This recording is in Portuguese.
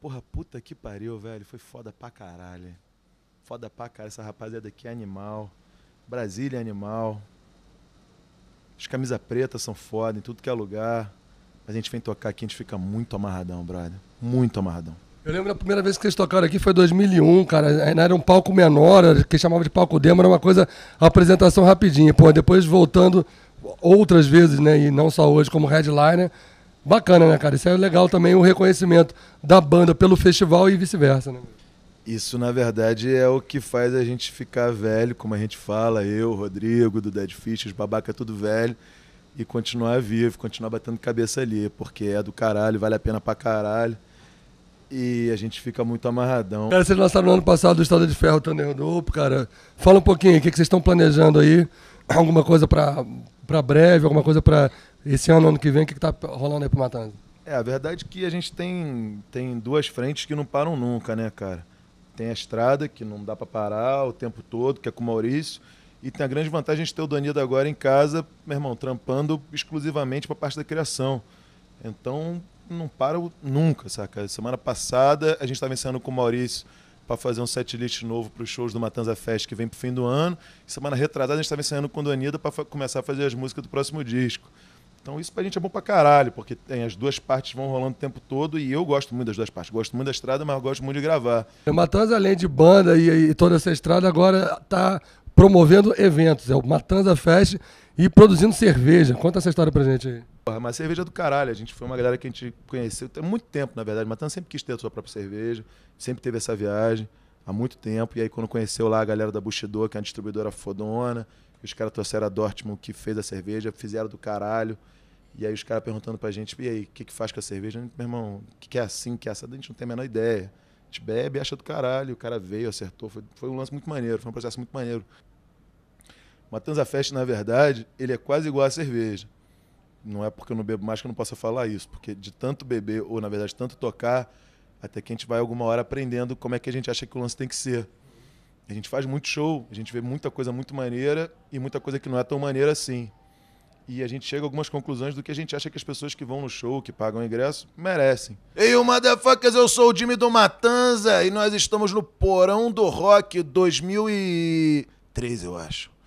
Porra, puta que pariu, velho. Foi foda pra caralho. Foda pra caralho. Essa rapaziada aqui é animal. Brasília é animal. As camisas pretas são foda em tudo que é lugar. Mas A gente vem tocar aqui, a gente fica muito amarradão, brother. Muito amarradão. Eu lembro a primeira vez que eles tocaram aqui foi 2001, cara. Ainda era um palco menor, que chamava de palco demo, era uma coisa, apresentação rapidinha. Pô, depois voltando outras vezes, né, e não só hoje como headliner, Bacana, né, cara? Isso é legal também o reconhecimento da banda pelo festival e vice-versa, né? Isso, na verdade, é o que faz a gente ficar velho, como a gente fala, eu, Rodrigo, do Dead Fish, os babaca, é tudo velho, e continuar vivo, continuar batendo cabeça ali, porque é do caralho, vale a pena pra caralho, e a gente fica muito amarradão. Cara, vocês lançaram no ano passado o Estado de Ferro Thunderdop, cara, fala um pouquinho, o que, que vocês estão planejando aí? Alguma coisa pra, pra breve, alguma coisa pra esse ano, ano que vem, o que está rolando aí para Matanza? É, a verdade é que a gente tem, tem duas frentes que não param nunca, né, cara? Tem a estrada, que não dá para parar o tempo todo, que é com o Maurício. E tem a grande vantagem de ter o Danilo agora em casa, meu irmão, trampando exclusivamente para a parte da criação. Então, não para nunca, saca? Semana passada, a gente estava ensinando com o Maurício para fazer um setlist novo para os shows do Matanza Fest que vem para o fim do ano. Semana retrasada, a gente estava ensinando com o Danilo para começar a fazer as músicas do próximo disco. Então isso pra gente é bom pra caralho, porque tem as duas partes vão rolando o tempo todo e eu gosto muito das duas partes. Gosto muito da estrada, mas gosto muito de gravar. Matanza, além de banda e, e toda essa estrada, agora tá promovendo eventos. É o Matanza Fest e produzindo cerveja. Conta essa história pra gente aí. Porra, mas cerveja é do caralho. A gente foi uma galera que a gente conheceu há muito tempo, na verdade. Matanza sempre quis ter a sua própria cerveja, sempre teve essa viagem há muito tempo. E aí, quando conheceu lá a galera da Bushido que é uma distribuidora fodona, que os caras trouxeram a Dortmund, que fez a cerveja, fizeram do caralho. E aí, os caras perguntando pra gente: e aí, o que, que faz com a cerveja? Meu irmão, o que, que é assim, o que é assim? A gente não tem a menor ideia. A gente bebe, acha do caralho. O cara veio, acertou. Foi, foi um lance muito maneiro, foi um processo muito maneiro. Matanza Fest, na verdade, ele é quase igual à cerveja. Não é porque eu não bebo mais que eu não possa falar isso, porque de tanto beber, ou na verdade, tanto tocar, até que a gente vai alguma hora aprendendo como é que a gente acha que o lance tem que ser. A gente faz muito show, a gente vê muita coisa muito maneira e muita coisa que não é tão maneira assim. E a gente chega a algumas conclusões do que a gente acha que as pessoas que vão no show, que pagam ingresso, merecem. Ei, hey, motherfuckers, eu sou o Jimmy do Matanza e nós estamos no Porão do Rock 2003, eu acho.